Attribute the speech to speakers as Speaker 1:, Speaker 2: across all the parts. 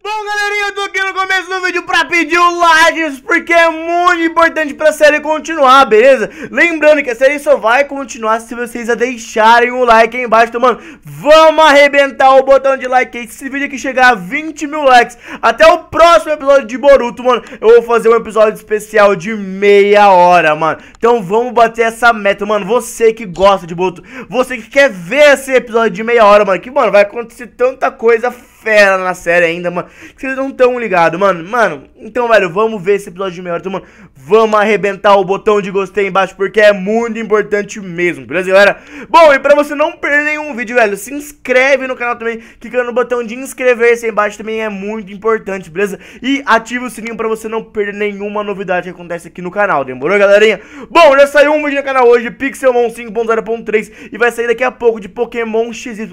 Speaker 1: Bom, galerinha, eu tô aqui no começo do vídeo pra pedir o like, porque é muito importante pra série continuar, beleza? Lembrando que a série só vai continuar se vocês a deixarem o like aí embaixo, então, mano, vamos arrebentar o botão de like aí, se esse vídeo aqui chegar a 20 mil likes, até o próximo episódio de Boruto, mano, eu vou fazer um episódio especial de meia hora, mano, então vamos bater essa meta, mano, você que gosta de Boruto, você que quer ver esse episódio de meia hora, mano, que, mano, vai acontecer tanta coisa foda fera na série ainda, mano. Que vocês não tão ligados, mano. Mano, então, velho, vamos ver esse episódio de melhor, hora, então, mano. Vamos arrebentar o botão de gostei embaixo, porque é muito importante mesmo, beleza, galera? Bom, e pra você não perder nenhum vídeo, velho, se inscreve no canal também, clicando no botão de inscrever-se embaixo também é muito importante, beleza? E ativa o sininho pra você não perder nenhuma novidade que acontece aqui no canal, demorou, galerinha? Bom, já saiu um vídeo no canal hoje, Pixelmon 5.0.3, e vai sair daqui a pouco de Pokémon XY,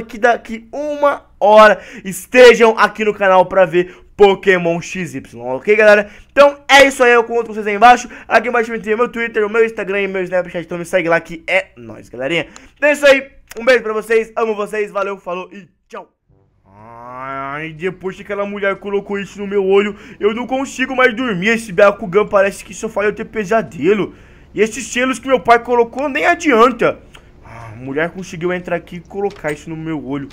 Speaker 1: daqui daqui uma hora. Estejam aqui no canal para ver Pokémon XY, ok, galera? Então é isso aí, eu conto com vocês aí embaixo. Aqui embaixo tem meu Twitter, o meu Instagram e meu Snapchat. Então me segue lá que é nóis, galerinha. Então é isso aí, um beijo pra vocês, amo vocês, valeu, falou e tchau. Ai, depois que aquela mulher colocou isso no meu olho, eu não consigo mais dormir. Esse Beacugan parece que só faz eu ter pesadelo. E esses selos que meu pai colocou nem adianta. A ah, mulher conseguiu entrar aqui e colocar isso no meu olho.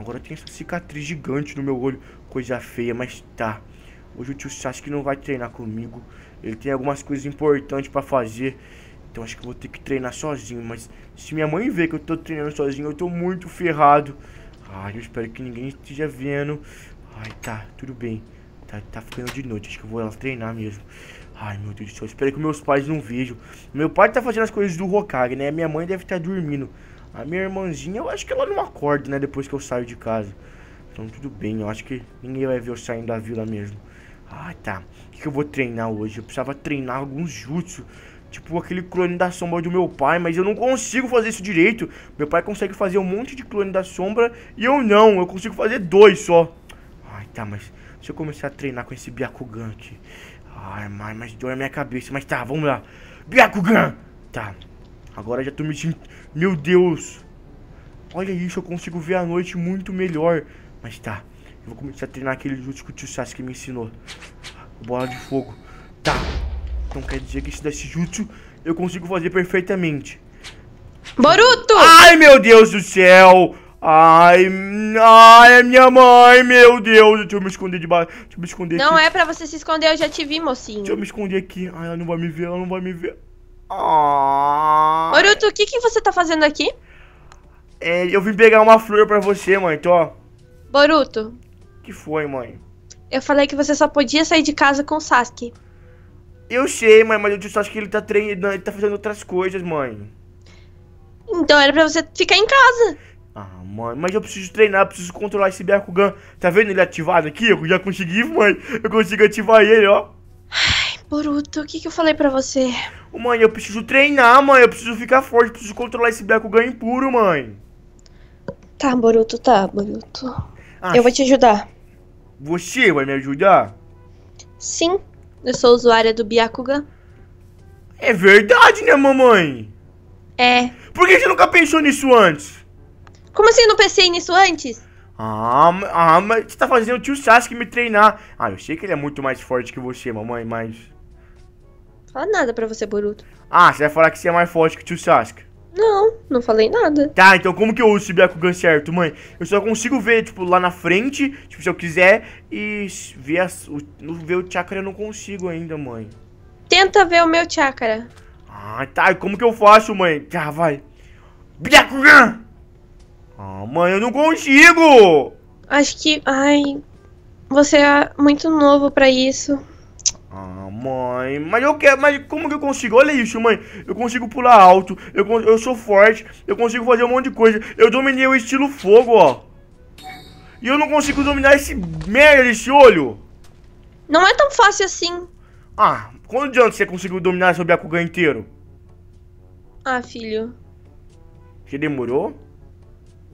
Speaker 1: Agora tem essa cicatriz gigante no meu olho, coisa feia, mas tá. Hoje o tio Sasuke não vai treinar comigo. Ele tem algumas coisas importantes para fazer. Então acho que vou ter que treinar sozinho. Mas se minha mãe ver que eu tô treinando sozinho, eu tô muito ferrado. Ai, eu espero que ninguém esteja vendo. Ai, tá, tudo bem. Tá, tá ficando de noite, acho que eu vou lá treinar mesmo. Ai, meu Deus do céu, espero que meus pais não vejam. Meu pai tá fazendo as coisas do Hokage, né? Minha mãe deve estar tá dormindo. A minha irmãzinha, eu acho que ela não acorda, né? Depois que eu saio de casa. Então tudo bem, eu acho que ninguém vai ver eu saindo da vila mesmo. Ah, tá. O que, eu vou treinar hoje? Eu precisava treinar alguns jutsu. Tipo aquele clone da sombra do meu pai, mas eu não consigo fazer isso direito. Meu pai consegue fazer um monte de clone da sombra e eu não. Eu consigo fazer dois só. Ai, tá, mas se eu começar a treinar com esse Byakugan aqui... Ai, mas, mas dói a minha cabeça. Mas tá, vamos lá. Byakugan! Tá, Agora já tô me sentindo... Meu Deus! Olha isso, eu consigo ver a noite muito melhor. Mas tá, eu vou começar a treinar aquele jutsu que o tio Sasuke me ensinou. Bola de fogo. Tá, então quer dizer que esse jutsu eu consigo fazer perfeitamente. Boruto! Ai, meu Deus do céu! Ai, ai, é minha mãe, meu Deus, deixa eu me esconder debaixo, deixa eu me esconder Não aqui. é
Speaker 2: pra você se esconder, eu já te vi, mocinho. Deixa eu me esconder
Speaker 1: aqui. Ai, ela não vai me ver, ela não vai me ver. Oh. Oruto,
Speaker 2: o que, que você tá fazendo aqui?
Speaker 1: É, eu vim pegar uma flor pra você, mãe, tô.
Speaker 2: Boruto.
Speaker 1: Que foi, mãe?
Speaker 2: Eu falei que você só podia sair de casa com o Sasuke.
Speaker 1: Eu sei, mãe, mas eu disse acho que ele tá treinando, ele tá fazendo outras coisas, mãe.
Speaker 2: Então era pra você ficar em casa.
Speaker 1: Ah, mãe, mas eu preciso treinar, preciso controlar esse Byakugan. Tá vendo ele ativado aqui? Eu já consegui, mãe. Eu consigo ativar ele, ó. Ai, Boruto, o que, que eu falei pra você? Mãe, eu preciso treinar, mãe. Eu preciso ficar forte. Preciso controlar esse beco ganho impuro, mãe.
Speaker 2: Tá, Boruto, tá, Boruto.
Speaker 1: Ah, eu vou te ajudar. Você vai me ajudar?
Speaker 2: Sim, eu sou usuária do
Speaker 1: Byakugan. É verdade, né, mamãe? É. Por que você nunca pensou nisso antes? Como assim eu não pensei nisso antes? Ah, ah, mas você tá fazendo o tio Sasuke me treinar. Ah, eu sei que ele é muito mais forte que você, mamãe, mas...
Speaker 2: Fala nada pra você, Boruto.
Speaker 1: Ah, você vai falar que você é mais forte que o tio Sasuke.
Speaker 2: Não, não falei nada.
Speaker 1: Tá, então como que eu uso o Byakugan certo, mãe? Eu só consigo ver, tipo, lá na frente, tipo, se eu quiser, e ver, as, o, ver o chakra eu não consigo ainda, mãe.
Speaker 2: Tenta ver o meu chakra.
Speaker 1: Ah, tá, e como que eu faço, mãe? já tá, ah, vai. Byakugan! Ah, mãe, eu não consigo!
Speaker 2: Acho que, ai, você é muito novo para isso.
Speaker 1: Mãe, mas eu quero, mas como que eu consigo? Olha isso, mãe. Eu consigo pular alto, eu, eu sou forte, eu consigo fazer um monte de coisa. Eu dominei o estilo fogo, ó. E eu não consigo dominar esse merda, desse olho. Não é tão fácil assim. Ah, quando adianta você conseguiu dominar seu Byakugan inteiro?
Speaker 2: Ah, filho.
Speaker 1: Você demorou?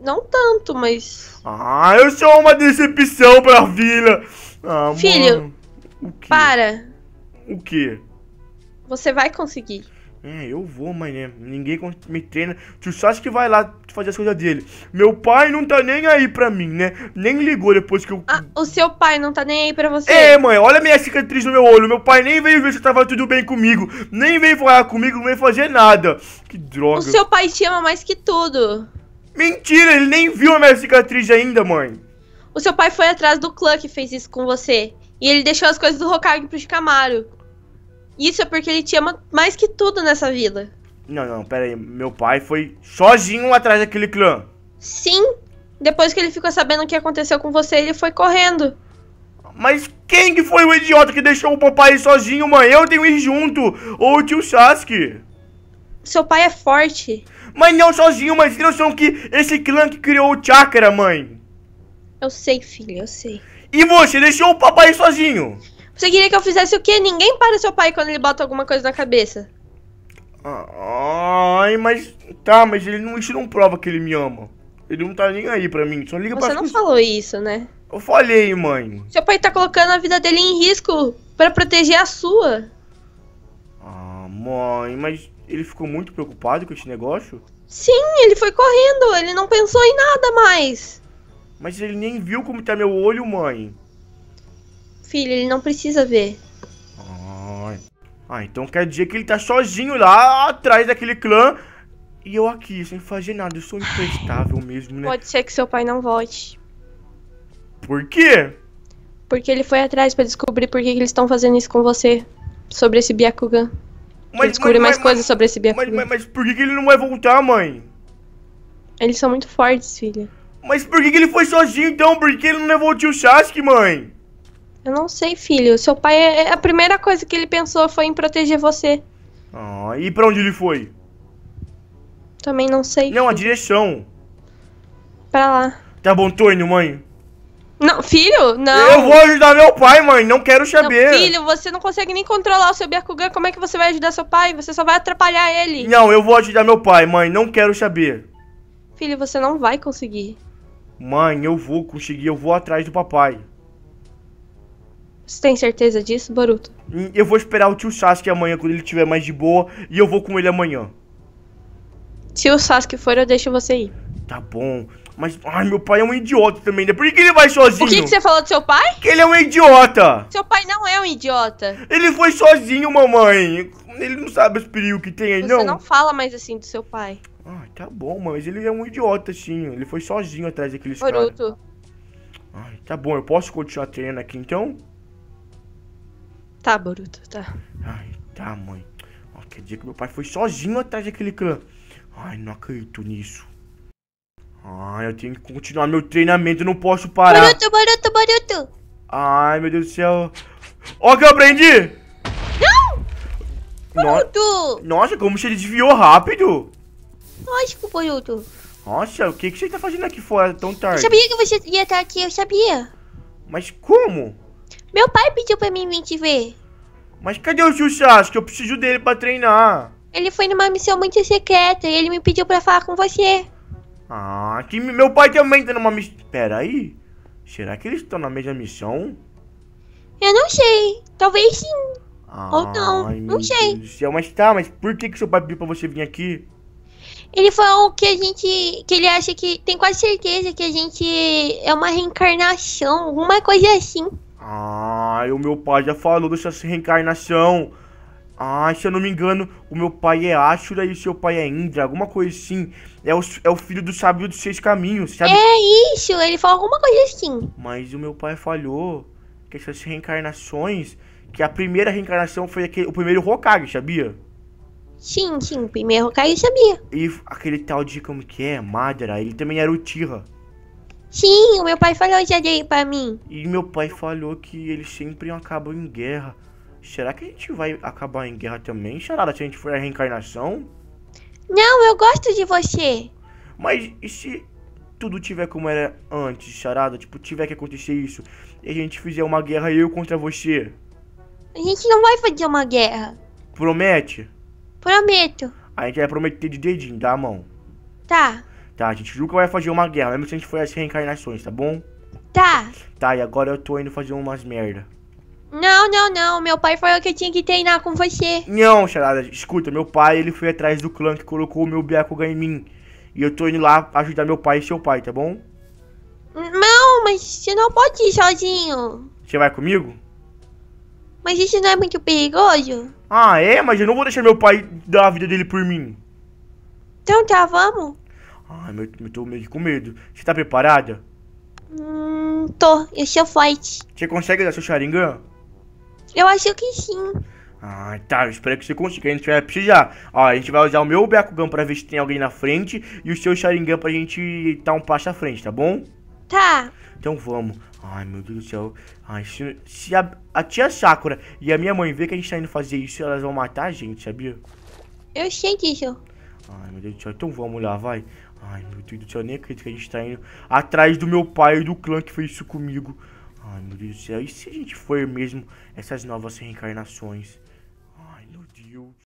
Speaker 2: Não tanto, mas...
Speaker 1: Ah, eu sou uma decepção pra vila. Ah, filho,
Speaker 2: mano. para. O quê? Você vai conseguir.
Speaker 1: É, eu vou, mãe né? Ninguém me treina. Tu só acha que vai lá fazer as coisas dele. Meu pai não tá nem aí pra mim, né? Nem ligou depois que eu. Ah,
Speaker 2: o seu pai não tá nem aí pra você? É,
Speaker 1: mãe, olha minha cicatriz no meu olho. Meu pai nem veio ver se tava tudo bem comigo. Nem veio falar comigo, não veio fazer nada. Que droga. O seu pai te ama mais que tudo. Mentira, ele nem viu a minha cicatriz ainda, mãe. O seu pai
Speaker 2: foi atrás do clã que fez isso com você. E ele deixou as coisas do Hokage pro Shikamaru. Isso é porque ele te ama mais que tudo nessa vida.
Speaker 1: Não, não, pera aí. Meu pai foi sozinho atrás daquele clã.
Speaker 2: Sim. Depois que ele ficou sabendo o que aconteceu com você, ele
Speaker 1: foi correndo. Mas quem que foi o idiota que deixou o papai sozinho, mãe? Eu tenho que ir junto. Ou o tio Sasuke. Seu pai é forte. Mas não sozinho, mas tem noção que esse clã que criou o chakra, mãe.
Speaker 2: Eu sei, filha, eu sei.
Speaker 1: E você deixou o papai sozinho.
Speaker 2: Você queria que eu fizesse o quê? Ninguém para seu pai quando ele bota alguma coisa na cabeça.
Speaker 1: Ah, ai, mas. Tá, mas ele não, isso não prova que ele me ama. Ele não tá nem aí pra mim. Só liga Você pra não
Speaker 2: falou isso, né?
Speaker 1: Eu falei, mãe.
Speaker 2: Seu pai tá colocando a vida dele em risco para proteger a sua.
Speaker 1: Ah, mãe, mas ele ficou muito preocupado com esse negócio?
Speaker 2: Sim, ele foi correndo. Ele não pensou em nada mais.
Speaker 1: Mas ele nem viu como tá meu olho, mãe.
Speaker 2: Filho, ele não precisa ver.
Speaker 1: Ai. Ah, então quer dizer que ele tá sozinho lá atrás daquele clã e eu aqui, sem fazer nada. Eu sou imprestável mesmo, né? Pode ser que seu pai
Speaker 2: não volte.
Speaker 1: Por quê?
Speaker 2: Porque ele foi atrás para descobrir por que, eles estão fazendo isso com você. Sobre esse
Speaker 1: Byakugan. Mas, descobrir mais mas, coisas mas, sobre esse Byakugan. Mas, mas, por que ele não vai voltar, mãe? Eles são muito fortes, filha. Mas por que, que ele foi sozinho então? Por que ele não levou o tio Sasuke, mãe?
Speaker 2: Eu não sei, filho. Seu pai é, é. A primeira coisa que ele pensou foi em proteger você.
Speaker 1: Ah, e pra onde ele foi? Também não sei. Não, filho. a direção. Pra lá. Tá bom, tô indo, mãe. Não,
Speaker 2: filho, não. Eu vou ajudar
Speaker 1: meu pai, mãe. Não quero saber. Não, filho,
Speaker 2: você não consegue nem controlar o seu Byakugan. Como é que você vai ajudar seu pai? Você só vai atrapalhar ele. Não, eu vou
Speaker 1: ajudar meu pai, mãe. Não quero saber.
Speaker 2: Filho, você não vai conseguir.
Speaker 1: Mãe, eu vou conseguir, eu vou atrás do papai.
Speaker 2: Você tem certeza disso, Boruto?
Speaker 1: Hum, eu vou esperar o tio Sasuke amanhã, quando ele estiver mais de boa, e eu vou com ele amanhã. Se o Sasuke
Speaker 2: for, eu deixo você ir.
Speaker 1: Tá bom. Mas, ai, meu pai é um idiota também, né? Por que, ele vai sozinho? O que, que, você
Speaker 2: falou do seu pai? Que ele é um idiota! Seu pai não é um idiota.
Speaker 1: Ele foi sozinho, mamãe. Ele não sabe os perigos que tem aí, você não. Você não
Speaker 2: fala mais assim do seu pai.
Speaker 1: Ah, tá bom, mas ele é um idiota, sim. Ele foi sozinho atrás daqueles caras. Boruto. Ai, tá bom, eu posso continuar treinando aqui então?
Speaker 2: Tá, Boruto, tá.
Speaker 1: Ai, tá, mãe. Ó, quer dizer que meu pai foi sozinho atrás daquele clã. Ai, não acredito nisso. Ai, eu tenho que continuar meu treinamento, eu não posso parar. Boruto, Boruto, Boruto. Ai, meu Deus do céu. Ó o que eu aprendi! Não! No... Boruto! Nossa, como você desviou rápido.
Speaker 2: Lógico, Boruto.
Speaker 1: Nossa, o que, que você tá fazendo aqui fora tão tarde? Eu sabia
Speaker 2: que você ia estar aqui, eu sabia.
Speaker 1: Mas como?
Speaker 2: Meu pai pediu pra mim vir te ver.
Speaker 1: Mas cadê o Acho Sasuke? Eu preciso dele pra treinar.
Speaker 2: Ele foi numa missão muito secreta e ele me pediu pra falar com você.
Speaker 1: Ah, que meu pai também tá numa missão... Pera aí, será que eles estão na mesma missão?
Speaker 2: Eu não sei, talvez sim.
Speaker 1: Ah, Ou não, não sei. Céu, mas tá, mas por que que seu pai pediu pra você vir aqui?
Speaker 2: Ele falou que a gente. que ele acha que. tem quase certeza que a gente é uma reencarnação, alguma coisa assim.
Speaker 1: Ah, o meu pai já falou dessa reencarnação. Ah, se eu não me engano, o meu pai é Ashura e o seu pai é Indra, alguma coisa assim. É o, é o filho do sábio dos seis caminhos, sabe?
Speaker 2: É isso, ele falou alguma coisa assim.
Speaker 1: Mas o meu pai falhou que essas reencarnações, que a primeira reencarnação foi aquele, o primeiro Hokage, sabia? Sim, sim, o primeiro Hokage sabia. E aquele tal de como que é, Madara, ele também era o Tira. Sim, o meu pai falou já dele pra mim. E meu pai falou que eles sempre acabam em guerra. Será que a gente vai acabar em guerra também, Charada, se a gente for a reencarnação?
Speaker 2: Não, eu gosto de você.
Speaker 1: Mas e se tudo tiver como era antes, Charada? Tipo, tiver que acontecer isso e a gente fizer uma guerra eu contra você?
Speaker 2: A gente não vai fazer uma guerra.
Speaker 1: Promete?
Speaker 2: Prometo.
Speaker 1: A gente vai é prometer de dedinho, Dá tá, a mão? Tá. Tá, a gente nunca vai fazer uma guerra, mesmo se a gente for as reencarnações, tá bom? Tá. Tá, e agora eu tô indo fazer umas merda.
Speaker 2: Não, não, não. Meu pai falou que eu tinha que treinar com
Speaker 1: você. Não, charada. Escuta, meu pai, ele foi atrás do clã que colocou o meu Byakugan em mim. E eu tô indo lá ajudar meu pai e seu pai, tá bom?
Speaker 2: Não, mas você não pode ir sozinho.
Speaker 1: Você vai comigo?
Speaker 2: Mas isso não é muito perigoso?
Speaker 1: Ah, é? Mas eu não vou deixar meu pai dar a vida dele por mim.
Speaker 2: Então tá, vamos?
Speaker 1: Ai, ah, eu, eu tô meio com medo. Você tá preparada?
Speaker 2: Hum, tô. Eu sou forte.
Speaker 1: Você consegue dar seu Sharingan?
Speaker 2: Eu acho que sim.
Speaker 1: Ah, tá, eu espero que você consiga, a gente vai precisar. Ó, a gente vai usar o meu Byakugan pra ver se tem alguém na frente e o seu Sharingan pra gente dar um passo à frente, tá bom? Tá. Então vamos. Ai, meu Deus do céu. Ai, se, se a, a, tia Sakura e a minha mãe ver que a gente tá indo fazer isso, elas vão matar a gente, sabia?
Speaker 2: Eu sei disso.
Speaker 1: Ai, meu Deus do céu. Então vamos lá, vai. Ai, meu Deus do céu. Nem acredito que a gente tá indo atrás do meu pai e do clã que fez isso comigo. Ai, meu Deus do céu. E se a gente for mesmo essas novas reencarnações?
Speaker 2: Ai, meu Deus.